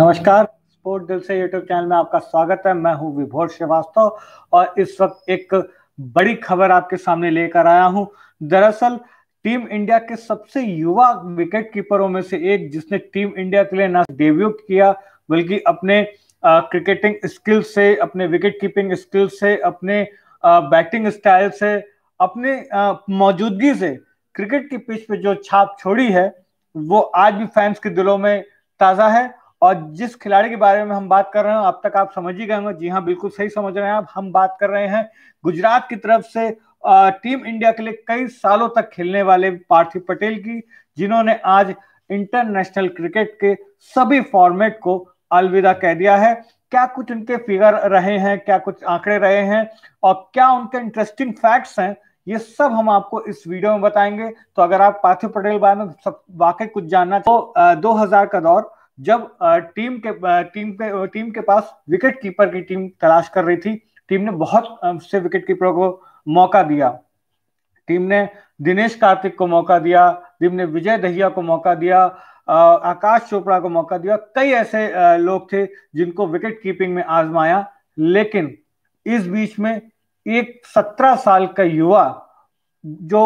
नमस्कार स्पोर्ट दिल से यूट्यूब चैनल में आपका स्वागत है मैं हूं विभोर श्रीवास्तव और इस वक्त एक बड़ी खबर आपके सामने लेकर आया हूं दरअसल टीम इंडिया के सबसे युवा विकेट कीपरों में से एक जिसने टीम इंडिया के लिए ना डेब्यू किया बल्कि अपने क्रिकेटिंग स्किल से अपने विकेट कीपिंग स्किल से अपने बैटिंग स्टाइल से अपने मौजूदगी से क्रिकेट की पिच पे जो छाप छोड़ी है वो आज भी फैंस के दिलों में ताजा है और जिस खिलाड़ी के बारे में हम बात कर रहे हैं अब तक आप समझ ही गए होंगे जी हाँ बिल्कुल सही समझ रहे हैं आप हम बात कर रहे हैं गुजरात की तरफ से टीम इंडिया के लिए कई सालों तक खेलने वाले पार्थिव पटेल की जिन्होंने आज इंटरनेशनल क्रिकेट के सभी फॉर्मेट को अलविदा कह दिया है क्या कुछ उनके फिगर रहे हैं क्या कुछ आंकड़े रहे हैं और क्या उनके इंटरेस्टिंग फैक्ट्स हैं ये सब हम आपको इस वीडियो में बताएंगे तो अगर आप पार्थिव पटेल बारे में सब वाकई कुछ जानना तो दो का दौर जब टीम के टीम के टीम के पास विकेट कीपर की टीम तलाश कर रही थी टीम ने बहुत से विकेट कीपर को मौका दिया टीम ने दिनेश कार्तिक को मौका दिया टीम ने विजय दहिया को मौका दिया आकाश चोपड़ा को मौका दिया कई ऐसे लोग थे जिनको विकेट कीपिंग में आजमाया लेकिन इस बीच में एक सत्रह साल का युवा जो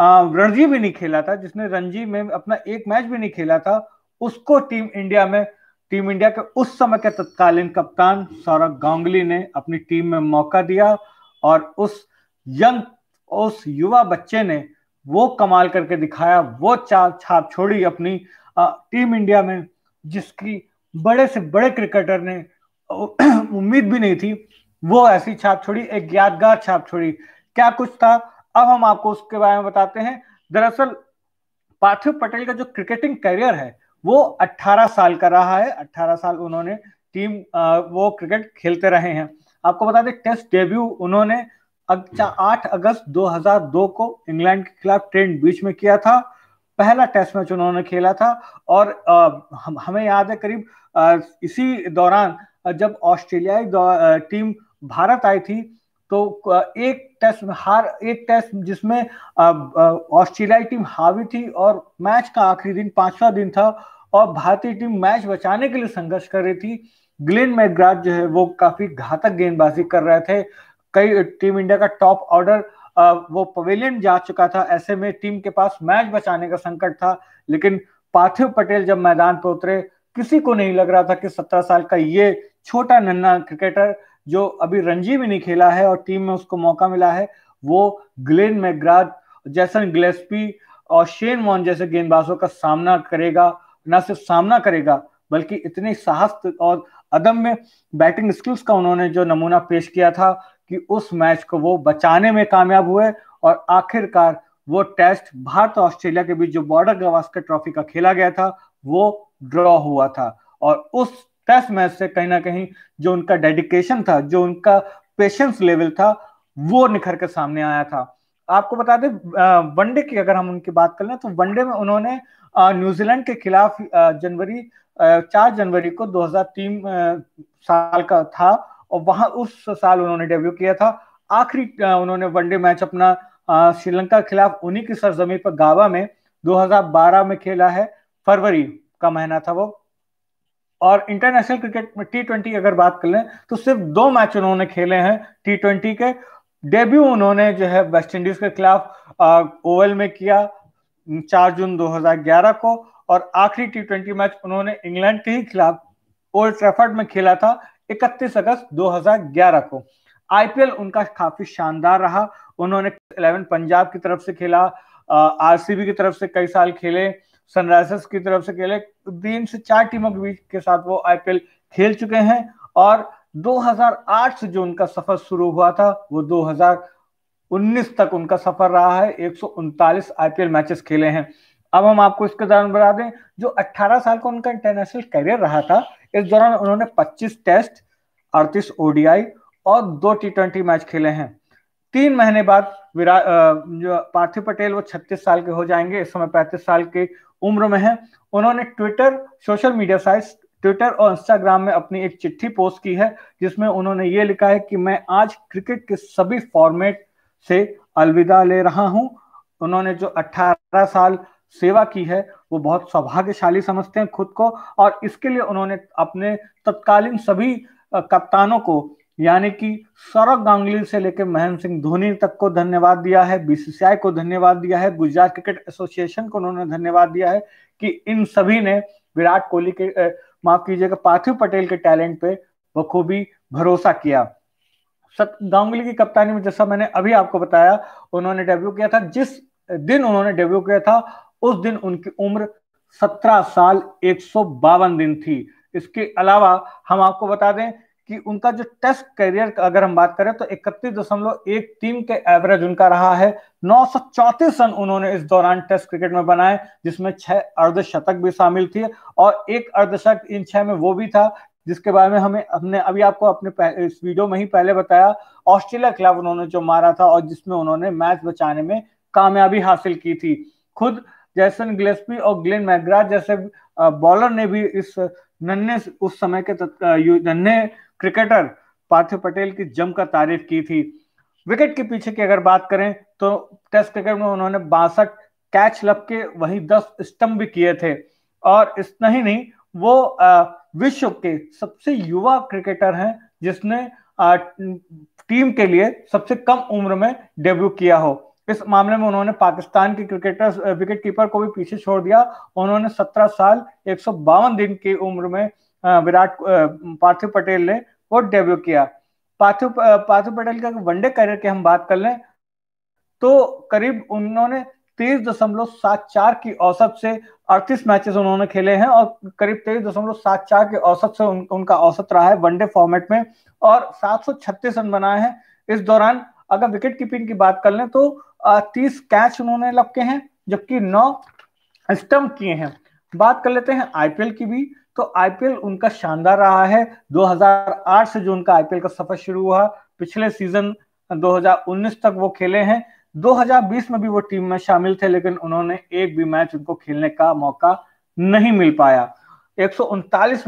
रणजी भी नहीं खेला था जिसने रणजी में अपना एक मैच भी नहीं खेला था उसको टीम इंडिया में टीम इंडिया के उस समय के तत्कालीन कप्तान सौरभ गांगुली ने अपनी टीम में मौका दिया और उस यंग उस युवा बच्चे ने वो कमाल करके दिखाया वो चाप छाप छोड़ी अपनी टीम इंडिया में जिसकी बड़े से बड़े क्रिकेटर ने उम्मीद भी नहीं थी वो ऐसी छाप छोड़ी एक यादगार छाप छोड़ी क्या कुछ था अब हम आपको उसके बारे में बताते हैं दरअसल पार्थिव पटेल का जो क्रिकेटिंग करियर है वो 18 साल का रहा है 18 साल उन्होंने टीम वो क्रिकेट खेलते रहे हैं आपको बता दें टेस्ट डेब्यू उन्होंने आठ अगस्त 2002 को इंग्लैंड के खिलाफ ट्रेंड बीच में किया था पहला टेस्ट मैच उन्होंने खेला था और हमें याद है करीब इसी दौरान जब ऑस्ट्रेलियाई टीम भारत आई थी तो एक टेस्ट हार एक टेस्ट जिसमें ऑस्ट्रेलियाई टीम हावी थी और मैच का आखिरी दिन पांचवा दिन था और भारतीय टीम मैच बचाने के लिए संघर्ष कर रही थी ग्लिन मैग्राज जो है वो काफी घातक गेंदबाजी कर रहे थे कई टीम इंडिया का टॉप ऑर्डर वो पवेलियन जा चुका था ऐसे में टीम के पास मैच बचाने का संकट था लेकिन पार्थिव पटेल जब मैदान पर उतरे किसी को नहीं लग रहा था कि सत्रह साल का ये छोटा नन्ना क्रिकेटर जो अभी रणजी में नहीं खेला है और टीम में उसको मौका मिला है वो ग्लेन मैग्राथ जैसन ग्लेस्पी और शेन वॉन जैसे गेंदबाजों का सामना करेगा न सिर्फ सामना करेगा बल्कि इतने साहस और अदम में बैटिंग स्किल्स का उन्होंने जो नमूना पेश किया था कि उस मैच को वो बचाने में कामयाब हुए और आखिरकार वो टेस्ट भारत और ऑस्ट्रेलिया के बीच जो बॉर्डर गवास्कर ट्रॉफी का खेला गया था वो ड्रॉ हुआ था और उस टेस्ट मैच से कहीं ना कहीं जो उनका डेडिकेशन था जो उनका पेशेंस लेवल था वो निखर के सामने आया था आपको बता दें वनडे की अगर हम उनकी बात कर लें तो वनडे में उन्होंने न्यूजीलैंड के खिलाफ जनवरी चार जनवरी को 2003 साल का था और वहां उस साल उन्होंने डेब्यू किया था आखिरी उन्होंने वनडे मैच अपना श्रीलंका के खिलाफ उन्हीं की सरजमी पर गावा में 2012 में खेला है फरवरी का महीना था वो और इंटरनेशनल क्रिकेट में टी ट्वेंटी अगर बात कर लें तो सिर्फ दो मैच उन्होंने खेले हैं टी ट्वेंटी के डेब्यू उन्होंने जो है वेस्ट इंडीज के खिलाफ ओवल में किया चार जून 2011 को और आखिरी टी ट्वेंटी मैच उन्होंने इंग्लैंड के ही खिलाफ ओल्ड ट्रेफर्ड में खेला था 31 अगस्त 2011 को आईपीएल उनका काफी शानदार रहा उन्होंने 11 पंजाब की तरफ से खेला आरसीबी की तरफ से कई साल खेले सनराइजर्स की तरफ से खेले तीन से चार टीमों के बीच के साथ वो आईपीएल खेल चुके हैं और 2008 से जो उनका सफर शुरू हुआ था वो 2019 तक उनका सफर रहा है एक आईपीएल मैचेस खेले हैं अब हम आपको इसके दौरान बता दें जो 18 साल का उनका इंटरनेशनल करियर रहा था इस दौरान उन्होंने 25 टेस्ट 38 ओडीआई और दो टी ट्वेंटी मैच खेले हैं तीन महीने बाद विराट जो पार्थिव पटेल वो 36 साल के हो जाएंगे इस समय 35 साल के उम्र में है उन्होंने Twitter social media site Twitter और इंस्टाग्राम में अपनी एक चिट्ठी पोस्ट की है जिसमें उन्होंने ये लिखा है कि मैं आज क्रिकेट के सभी फॉर्मेट से अलविदा ले रहा हूं उन्होंने जो 18 साल सेवा की है वो बहुत सौभाग्यशाली समझते हैं खुद को और इसके लिए उन्होंने अपने तत्कालीन सभी कप्तानों को यानी कि सौरभ गांगुली से लेकर महेंद्र सिंह धोनी तक को धन्यवाद दिया है बीसीसीआई को धन्यवाद दिया है गुजरात क्रिकेट एसोसिएशन को उन्होंने धन्यवाद दिया है कि इन सभी ने विराट कोहली के माफ कीजिएगा पार्थिव पटेल के टैलेंट पे बखूबी भरोसा किया गांगुली की कप्तानी में जैसा मैंने अभी आपको बताया उन्होंने डेब्यू किया था जिस दिन उन्होंने डेब्यू किया था उस दिन उनकी उम्र सत्रह साल एक दिन थी इसके अलावा हम आपको बता दें कि उनका जो टेस्ट करियर अगर हम बात करें तो इकतीस दशमलव एक टीम के एवरेज उनका रहा है नौ रन उन्होंने इस दौरान टेस्ट क्रिकेट में बनाए जिसमें छह अर्धशतक भी शामिल थी और एक अर्धशतक इन छह में वो भी था जिसके बारे में हमें हमने अभी आपको अपने इस वीडियो में ही पहले बताया ऑस्ट्रेलिया खिलाफ उन्होंने जो मारा था और जिसमें उन्होंने मैच बचाने में कामयाबी हासिल की थी खुद जैसन ग्लेस्पी और ग्लेन मैग्रा जैसे बॉलर ने भी इस नन्हे उस समय के नन्हे क्रिकेटर पार्थिव पटेल की जमकर तारीफ की थी विकेट के पीछे की अगर बात करें तो टेस्ट क्रिकेट में उन्होंने बासठ कैच लपके वही दस स्तंभ भी किए थे और इतना ही नहीं वो विश्व के सबसे युवा क्रिकेटर हैं जिसने टीम के लिए सबसे कम उम्र में डेब्यू किया हो इस मामले में उन्होंने पाकिस्तान के क्रिकेटर्स विकेट कीपर को भी पीछे छोड़ दिया उन्होंने 17 साल एक दिन की उम्र में विराट पार्थिव पटेल ने वो डेब्यू किया पार्थिव पार्थिव पटेल का वनडे करियर की हम बात कर लें तो करीब उन्होंने तेईस दशमलव सात चार की औसत से अड़तीस मैचेस उन्होंने खेले हैं और करीब तेईस दशमलव सात चार के औसत से उन, उनका औसत रहा है वनडे फॉर्मेट में और सात सौ छत्तीस रन बनाए हैं इस दौरान अगर विकेट कीपिंग की बात कर लें तो तीस कैच उन्होंने लपके हैं जबकि नौ स्टम्प किए हैं बात कर लेते हैं आईपीएल की भी तो आईपीएल उनका शानदार रहा है 2008 से जो उनका आईपीएल का सफर शुरू हुआ पिछले सीजन 2019 तक वो खेले हैं 2020 में भी वो टीम में शामिल थे लेकिन उन्होंने एक भी मैच उनको खेलने का मौका नहीं मिल पाया एक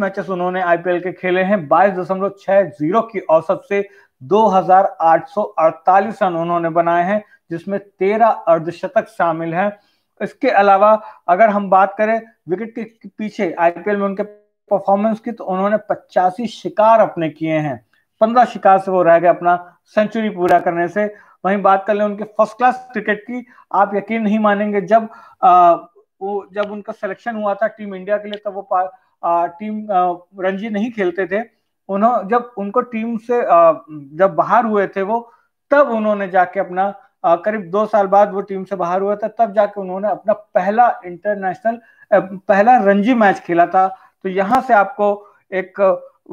मैचेस उन्होंने आईपीएल के खेले हैं बाईस की औसत से 2848 रन उन्होंने बनाए हैं जिसमें 13 अर्धशतक शामिल हैं इसके अलावा अगर हम बात करें विकेट के पीछे आईपीएल में उनके परफॉर्मेंस की तो उन्होंने पचासी शिकार अपने किए हैं पंद्रह शिकार से वो रह गए अपना सेंचुरी पूरा करने से वहीं बात कर लें उनके फर्स्ट क्लास क्रिकेट की आप यकीन नहीं मानेंगे जब आ, वो जब उनका सिलेक्शन हुआ था टीम इंडिया के लिए तब वो आ, टीम रणजी नहीं खेलते थे उन्होंने जब उनको टीम से जब बाहर हुए थे वो तब उन्होंने जाके अपना करीब दो साल बाद वो टीम से बाहर हुआ था तब जाके उन्होंने अपना पहला इंटरनेशनल पहला रणजी मैच खेला था तो यहाँ से आपको एक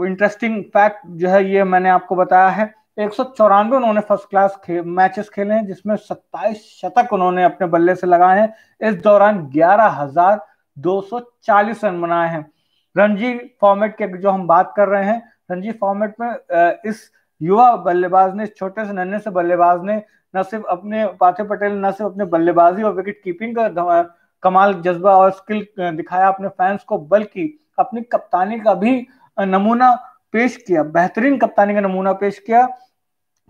इंटरेस्टिंग फैक्ट जो है ये मैंने आपको बताया है एक सौ उन्होंने फर्स्ट क्लास खे, मैचेस खेले हैं जिसमें 27 शतक उन्होंने अपने बल्ले से लगाए हैं इस दौरान ग्यारह चालीस रन बनाए हैं रणजी फॉर्मेट के जो हम बात कर रहे हैं रणजी फॉर्मेट में इस युवा बल्लेबाज ने छोटे से नन्हे से बल्लेबाज ने न सिर्फ अपने पाथे पटेल न सिर्फ अपने बल्लेबाजी और विकेट कीपिंग का कमाल जज्बा और स्किल दिखाया अपने फैंस को बल्कि अपनी कप्तानी का भी नमूना पेश किया बेहतरीन कप्तानी का नमूना पेश किया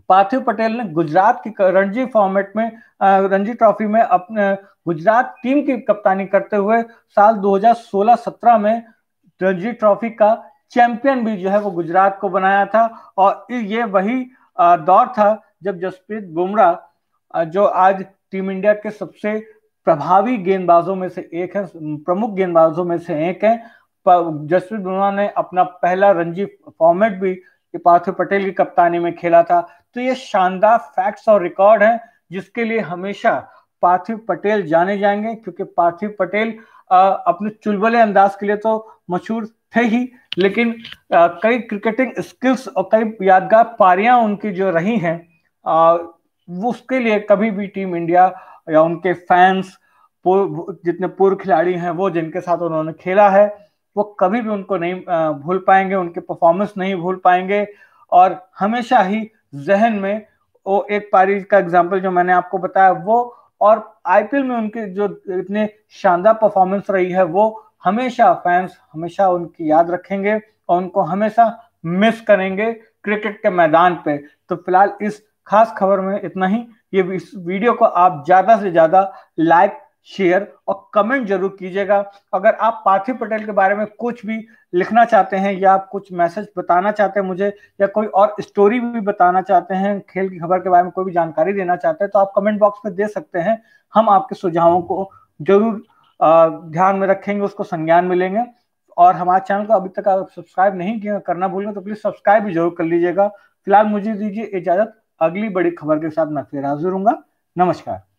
पार्थिव पटेल ने गुजरात की रणजी फॉर्मेट में रणजी ट्रॉफी में अपने गुजरात टीम की कप्तानी करते हुए साल 2016-17 में रणजी ट्रॉफी का चैंपियन भी जो है वो गुजरात को बनाया था और ये वही दौर था जब जसप्रीत बुमराह जो आज टीम इंडिया के सबसे प्रभावी गेंदबाजों में से एक है प्रमुख गेंदबाजों में से एक है जसप्रीत बुमराह ने अपना पहला रणजी फॉर्मेट भी पार्थिव पटेल की कप्तानी में खेला था तो ये शानदार फैक्ट्स और रिकॉर्ड हैं जिसके लिए हमेशा पार्थिव पटेल जाने जाएंगे क्योंकि पार्थिव पटेल अपने चुलबले अंदाज के लिए तो मशहूर थे ही लेकिन कई क्रिकेटिंग स्किल्स और कई यादगार पारियां उनकी जो रही हैं वो उसके लिए कभी भी टीम इंडिया या उनके फैंस पूर्व जितने पूर्व खिलाड़ी हैं वो जिनके साथ उन्होंने खेला है वो कभी भी उनको नहीं भूल पाएंगे उनके परफॉर्मेंस नहीं भूल पाएंगे और हमेशा ही जहन में वो एक पारी का एग्जाम्पल जो मैंने आपको बताया वो और आईपीएल में उनके जो इतने शानदार परफॉर्मेंस रही है वो हमेशा फैंस हमेशा उनकी याद रखेंगे और उनको हमेशा मिस करेंगे क्रिकेट के मैदान पे तो फिलहाल इस खास खबर में इतना ही ये इस वीडियो को आप ज्यादा से ज्यादा लाइक शेयर और कमेंट जरूर कीजिएगा अगर आप पार्थिव पटेल के बारे में कुछ भी लिखना चाहते हैं या आप कुछ मैसेज बताना चाहते हैं मुझे या कोई और स्टोरी भी बताना चाहते हैं खेल की खबर के बारे में कोई भी जानकारी देना चाहते हैं तो आप कमेंट बॉक्स में दे सकते हैं हम आपके सुझावों को जरूर ध्यान में रखेंगे उसको संज्ञान में लेंगे और हमारे चैनल को अभी तक आप सब्सक्राइब नहीं किया करना भूलेंगे तो प्लीज सब्सक्राइब भी जरूर कर लीजिएगा फिलहाल मुझे दीजिए इजाजत अगली बड़ी खबर के साथ मैं फिर हाजिर हूँ नमस्कार